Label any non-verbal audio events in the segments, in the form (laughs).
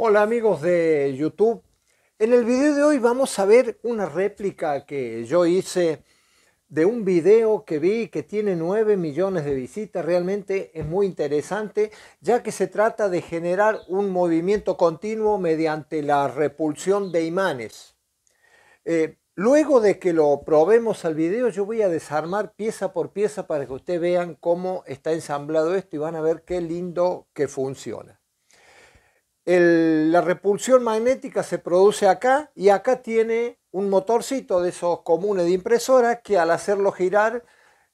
Hola amigos de YouTube. En el video de hoy vamos a ver una réplica que yo hice de un video que vi que tiene 9 millones de visitas. Realmente es muy interesante ya que se trata de generar un movimiento continuo mediante la repulsión de imanes. Eh, luego de que lo probemos al video, yo voy a desarmar pieza por pieza para que ustedes vean cómo está ensamblado esto y van a ver qué lindo que funciona la repulsión magnética se produce acá y acá tiene un motorcito de esos comunes de impresora que al hacerlo girar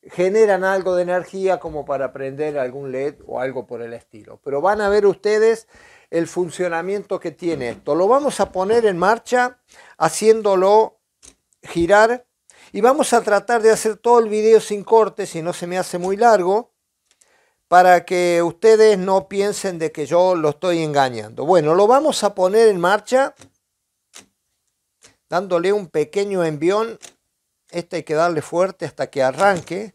generan algo de energía como para prender algún LED o algo por el estilo. Pero van a ver ustedes el funcionamiento que tiene esto. Lo vamos a poner en marcha haciéndolo girar y vamos a tratar de hacer todo el video sin corte si no se me hace muy largo para que ustedes no piensen de que yo lo estoy engañando. Bueno, lo vamos a poner en marcha dándole un pequeño envión. Este hay que darle fuerte hasta que arranque,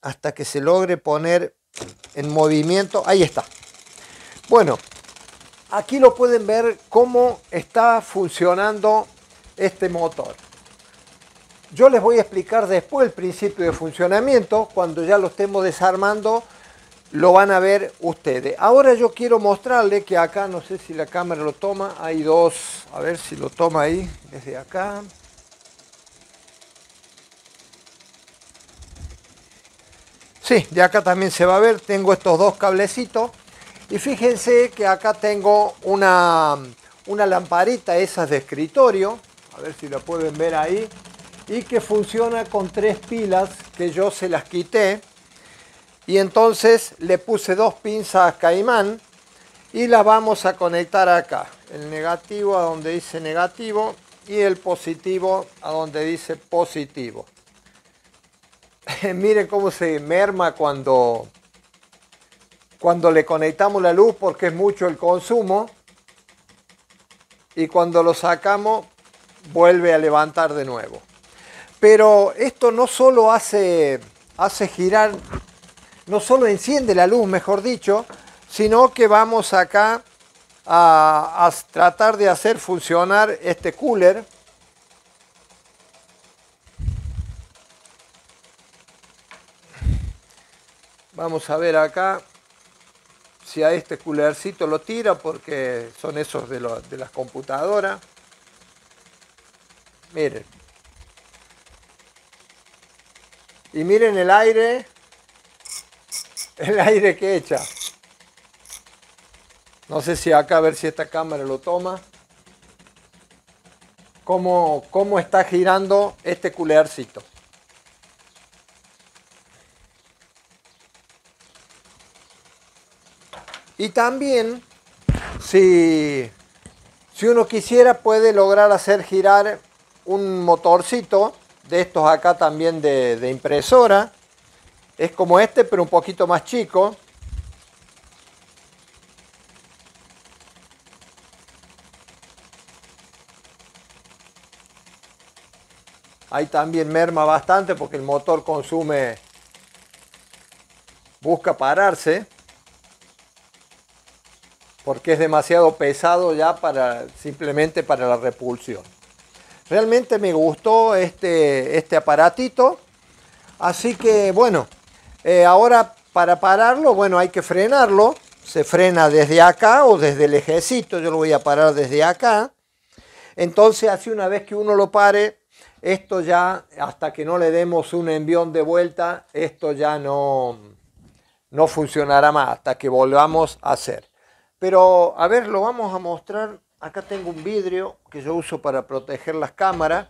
hasta que se logre poner en movimiento. Ahí está. Bueno, aquí lo pueden ver cómo está funcionando este motor. Yo les voy a explicar después el principio de funcionamiento, cuando ya lo estemos desarmando lo van a ver ustedes. Ahora yo quiero mostrarle que acá, no sé si la cámara lo toma, hay dos, a ver si lo toma ahí desde acá. Sí, de acá también se va a ver, tengo estos dos cablecitos. Y fíjense que acá tengo una, una lamparita, esas de escritorio, a ver si la pueden ver ahí, y que funciona con tres pilas que yo se las quité y entonces le puse dos pinzas caimán y las vamos a conectar acá el negativo a donde dice negativo y el positivo a donde dice positivo (laughs) miren cómo se merma cuando cuando le conectamos la luz porque es mucho el consumo y cuando lo sacamos vuelve a levantar de nuevo pero esto no solo hace, hace girar, no solo enciende la luz, mejor dicho, sino que vamos acá a, tratar de hacer funcionar este cooler. Vamos a ver acá si a este coolercito lo tira porque son esos de, de las computadoras. Miren. Y miren el aire, el aire que echa. No sé si acá, a ver si esta cámara lo toma. Cómo, cómo está girando este culearcito. Y también, si, si uno quisiera, puede lograr hacer girar un motorcito de estos acá también de, impresora. Es como este, pero un poquito más chico. Ahí también merma bastante porque el motor consume, busca pararse, porque es demasiado pesado ya para simplemente para la repulsión. Realmente me gustó este, este aparatito. Así que bueno, eh, ahora para pararlo, bueno, hay que frenarlo. Se frena desde acá o desde el ejecito. Yo lo voy a parar desde acá. Entonces, así una vez que uno lo pare, esto ya, hasta que no le demos un envión de vuelta, esto ya no, no funcionará más hasta que volvamos a hacer. Pero, a ver, lo vamos a mostrar Acá tengo un vidrio que yo uso para proteger las cámaras.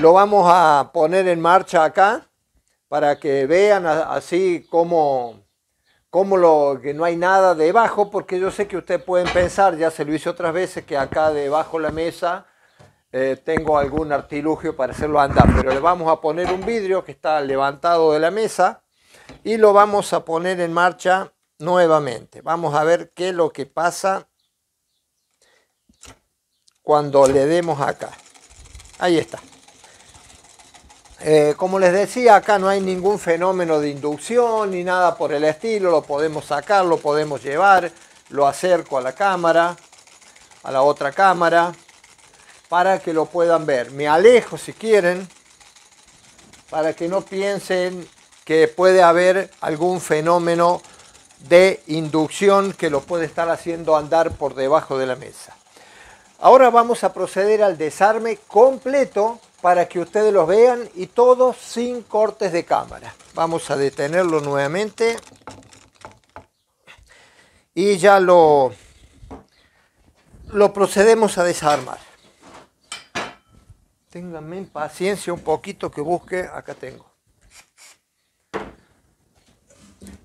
Lo vamos a poner en marcha acá para que vean así como, lo, que no hay nada debajo, porque yo sé que ustedes pueden pensar, ya se lo hice otras veces, que acá debajo de la mesa eh, tengo algún artilugio para hacerlo andar, pero le vamos a poner un vidrio que está levantado de la mesa y lo vamos a poner en marcha nuevamente. Vamos a ver qué es lo que pasa cuando le demos acá. Ahí está. Eh, como les decía, acá no hay ningún fenómeno de inducción ni nada por el estilo. Lo podemos sacar, lo podemos llevar, lo acerco a la cámara, a la otra cámara, para que lo puedan ver. Me alejo si quieren, para que no piensen que puede haber algún fenómeno de inducción que lo puede estar haciendo andar por debajo de la mesa. Ahora vamos a proceder al desarme completo para que ustedes los vean y todo sin cortes de cámara. Vamos a detenerlo nuevamente y ya lo, lo procedemos a desarmar. Ténganme paciencia un poquito que busque, acá tengo.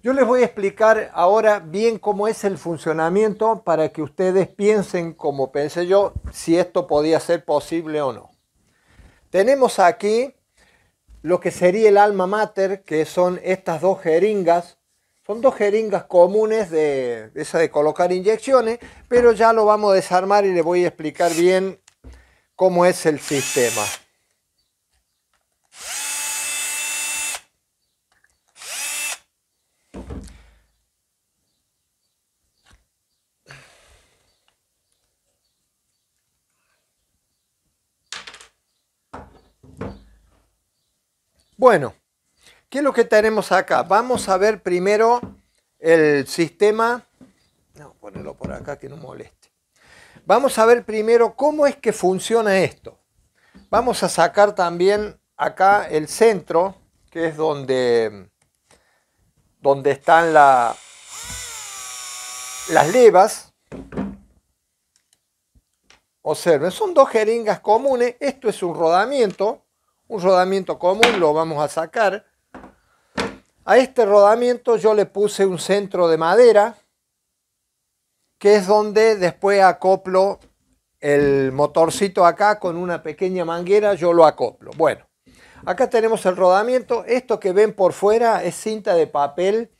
Yo les voy a explicar ahora bien cómo es el funcionamiento para que ustedes piensen como pensé yo si esto podía ser posible o no. Tenemos aquí lo que sería el alma mater, que son estas dos jeringas. Son dos jeringas comunes de esa de colocar inyecciones, pero ya lo vamos a desarmar y les voy a explicar bien cómo es el sistema. Bueno, ¿qué es lo que tenemos acá? Vamos a ver primero el sistema. No, ponerlo por acá que no moleste. Vamos a ver primero cómo es que funciona esto. Vamos a sacar también acá el centro, que es donde, donde están las levas. Observen, son dos jeringas comunes. Esto es un rodamiento un rodamiento común, lo vamos a sacar. A este rodamiento yo le puse un centro de madera, que es donde después acoplo el motorcito acá con una pequeña manguera, yo lo acoplo. Bueno, acá tenemos el rodamiento. Esto que ven por fuera es cinta de papel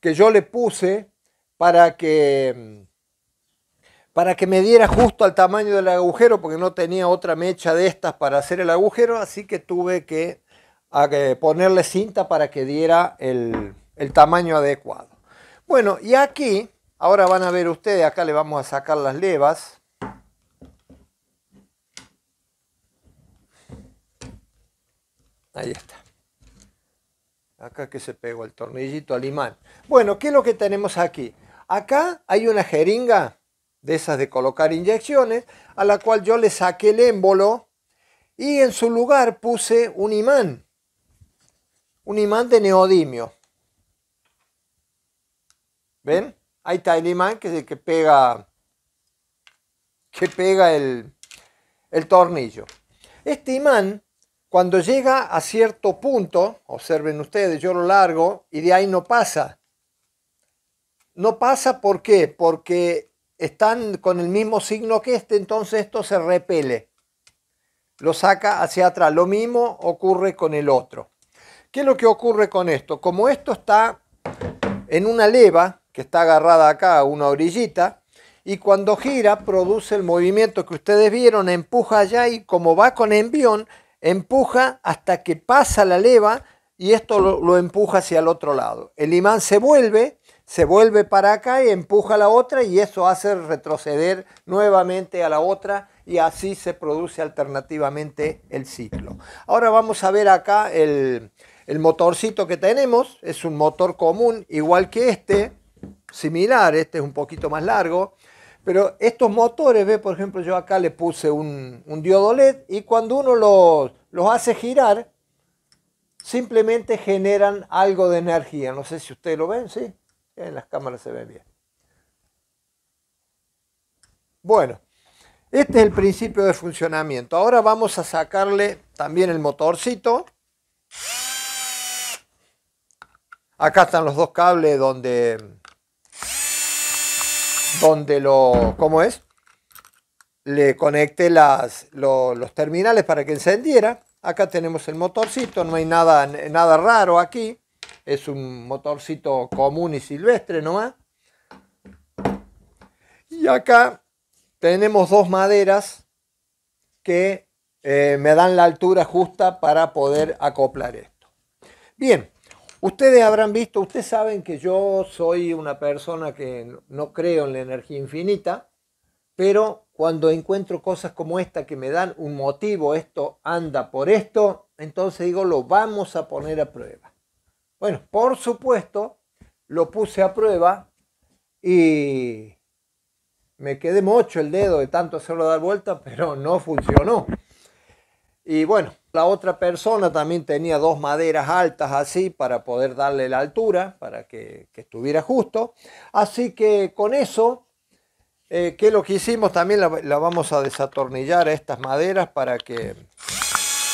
que yo le puse para que mm, para que me diera justo al tamaño del agujero, porque no tenía otra mecha de estas para hacer el agujero, así que tuve que ponerle cinta para que diera el, tamaño adecuado. Bueno, y aquí, ahora van a ver ustedes, acá le vamos a sacar las levas. Ahí está. Acá que se pegó el tornillito al imán. Bueno, ¿qué es lo que tenemos aquí? Acá hay una jeringa de esas de colocar inyecciones, a la cual yo le saqué el émbolo y en su lugar puse un imán, un imán de neodimio. ¿Ven? Ahí está el imán que es el que pega, que pega el, el tornillo. Este imán, cuando llega a cierto punto, observen ustedes, yo lo largo y de ahí no pasa. No pasa ¿por qué? Porque están con el mismo signo que este, entonces esto se repele, lo saca hacia atrás. Lo mismo ocurre con el otro. ¿Qué es lo que ocurre con esto? Como esto está en una leva que está agarrada acá a una orillita, y cuando gira produce el movimiento que ustedes vieron, empuja allá y como va con envión, empuja hasta que pasa la leva y esto lo, lo empuja hacia el otro lado. El imán se vuelve se vuelve para acá y empuja la otra y eso hace retroceder nuevamente a la otra y así se produce alternativamente el ciclo. Ahora vamos a ver acá el, motorcito que tenemos, es un motor común igual que este, similar, este es un poquito más largo, pero estos motores, ve, por ejemplo, yo acá le puse un, un diodo LED y cuando uno los, los hace girar, simplemente generan algo de energía. No sé si ustedes lo ven, ¿sí? En las cámaras se ve bien. Bueno, este es el principio de funcionamiento. Ahora vamos a sacarle también el motorcito. Acá están los dos cables donde, donde lo, ¿cómo es? Le conecte las, los terminales para que encendiera. Acá tenemos el motorcito, no hay nada, nada raro aquí es un motorcito común y silvestre nomás. Y acá tenemos dos maderas que eh, me dan la altura justa para poder acoplar esto. Bien, ustedes habrán visto, ustedes saben que yo soy una persona que no creo en la energía infinita, pero cuando encuentro cosas como esta que me dan un motivo, esto anda por esto, entonces digo, lo vamos a poner a prueba. Bueno, por supuesto, lo puse a prueba y me quedé mocho el dedo de tanto hacerlo dar vuelta, pero no funcionó. Y bueno, la otra persona también tenía dos maderas altas así para poder darle la altura, para que, estuviera justo. Así que con eso, eh, que lo que hicimos también la, la, vamos a desatornillar a estas maderas para que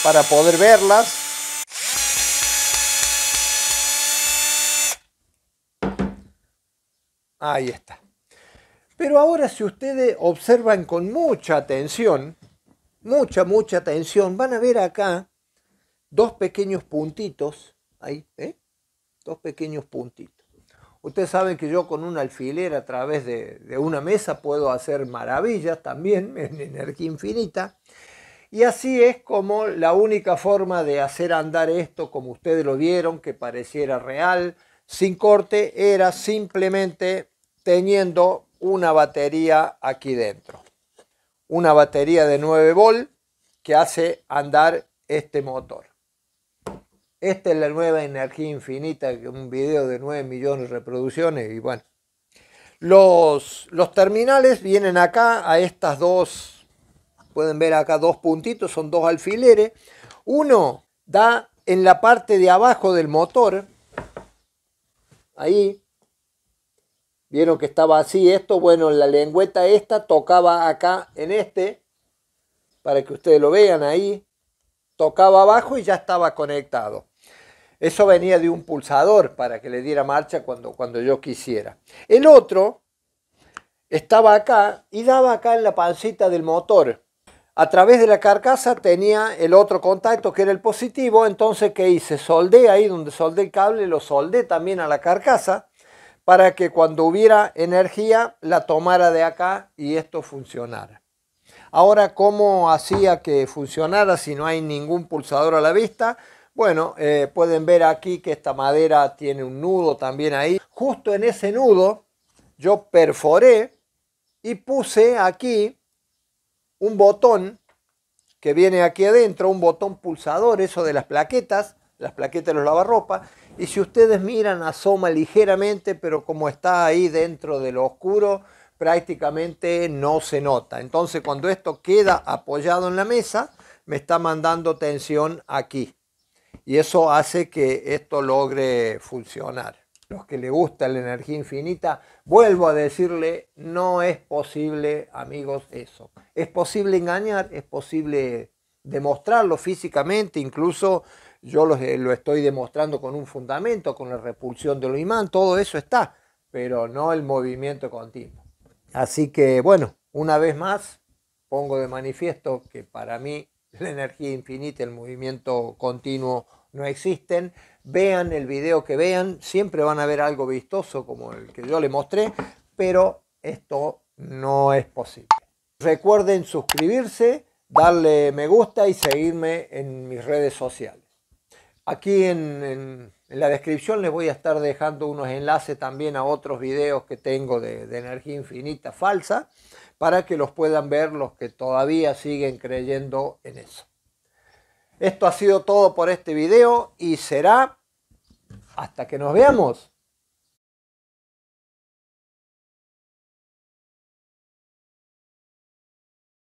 para poder verlas Ahí está. Pero ahora si ustedes observan con mucha atención, mucha, mucha atención, van a ver acá dos pequeños puntitos, ahí, ¿eh? dos pequeños puntitos. Ustedes saben que yo con un alfiler a través de, una mesa puedo hacer maravillas también (laughs) en energía infinita. Y así es como la única forma de hacer andar esto, como ustedes lo vieron, que pareciera real, sin corte, era simplemente teniendo una batería aquí dentro. Una batería de 9 volt que hace andar este motor. Esta es la nueva energía infinita, un video de 9 millones de reproducciones y bueno. Los, los terminales vienen acá a estas dos, pueden ver acá dos puntitos, son dos alfileres. Uno da en la parte de abajo del motor, ahí, Vieron que estaba así esto. Bueno, la lengüeta esta tocaba acá en este, para que ustedes lo vean ahí. Tocaba abajo y ya estaba conectado. Eso venía de un pulsador para que le diera marcha cuando, cuando yo quisiera. El otro estaba acá y daba acá en la pancita del motor. A través de la carcasa tenía el otro contacto que era el positivo, entonces ¿qué hice? Soldé ahí donde soldé el cable, lo soldé también a la carcasa para que cuando hubiera energía la tomara de acá y esto funcionara. Ahora, ¿cómo hacía que funcionara si no hay ningún pulsador a la vista? Bueno, eh, pueden ver aquí que esta madera tiene un nudo también ahí. Justo en ese nudo yo perforé y puse aquí un botón que viene aquí adentro, un botón pulsador, eso de las plaquetas, las plaquetas de los lavarropas, y si ustedes miran, asoma ligeramente, pero como está ahí dentro de lo oscuro, prácticamente no se nota. Entonces cuando esto queda apoyado en la mesa, me está mandando tensión aquí. Y eso hace que esto logre funcionar. Los que les gusta la energía infinita, vuelvo a decirle, no es posible, amigos, eso. Es posible engañar, es posible demostrarlo físicamente, incluso yo eh, lo, estoy demostrando con un fundamento, con la repulsión del imán, todo eso está, pero no el movimiento continuo. Así que bueno, una vez más pongo de manifiesto que para mí la energía infinita, el movimiento continuo no existen. Vean el video que vean, siempre van a ver algo vistoso como el que yo le mostré, pero esto no es posible. Recuerden suscribirse, darle me gusta y seguirme en mis redes sociales. Aquí en, la descripción les voy a estar dejando unos enlaces también a otros videos que tengo de, energía infinita falsa para que los puedan ver los que todavía siguen creyendo en eso. Esto ha sido todo por este video y será hasta que nos veamos.